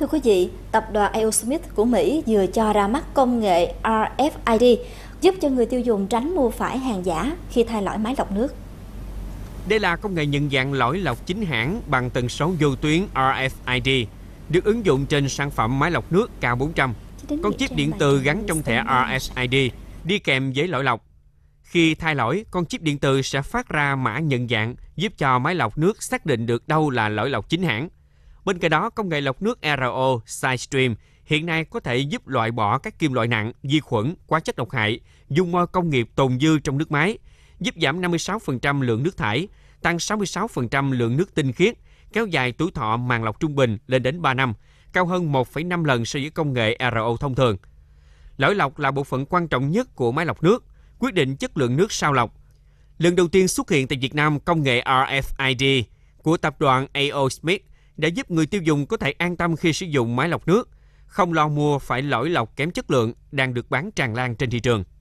Thưa quý vị, tập đoàn Aerosmith của Mỹ vừa cho ra mắt công nghệ RFID giúp cho người tiêu dùng tránh mua phải hàng giả khi thay lõi máy lọc nước. Đây là công nghệ nhận dạng lõi lọc chính hãng bằng tần số vô tuyến RFID, được ứng dụng trên sản phẩm máy lọc nước K400. Con chip điện tử gắn trong thẻ RFID đi kèm giấy lõi lọc. Khi thay lõi, con chip điện tử sẽ phát ra mã nhận dạng giúp cho máy lọc nước xác định được đâu là lõi lọc chính hãng. Bên cạnh đó, công nghệ lọc nước RO Sidestream hiện nay có thể giúp loại bỏ các kim loại nặng, vi khuẩn, hóa chất độc hại, dung môi công nghiệp tồn dư trong nước máy, giúp giảm 56% lượng nước thải, tăng 66% lượng nước tinh khiết, kéo dài tuổi thọ màng lọc trung bình lên đến 3 năm, cao hơn 1,5 lần so với công nghệ RO thông thường. Lõi lọc là bộ phận quan trọng nhất của máy lọc nước, quyết định chất lượng nước sau lọc. Lần đầu tiên xuất hiện tại Việt Nam công nghệ RFID của tập đoàn A.O. Smith – đã giúp người tiêu dùng có thể an tâm khi sử dụng máy lọc nước, không lo mua phải lỗi lọc kém chất lượng đang được bán tràn lan trên thị trường.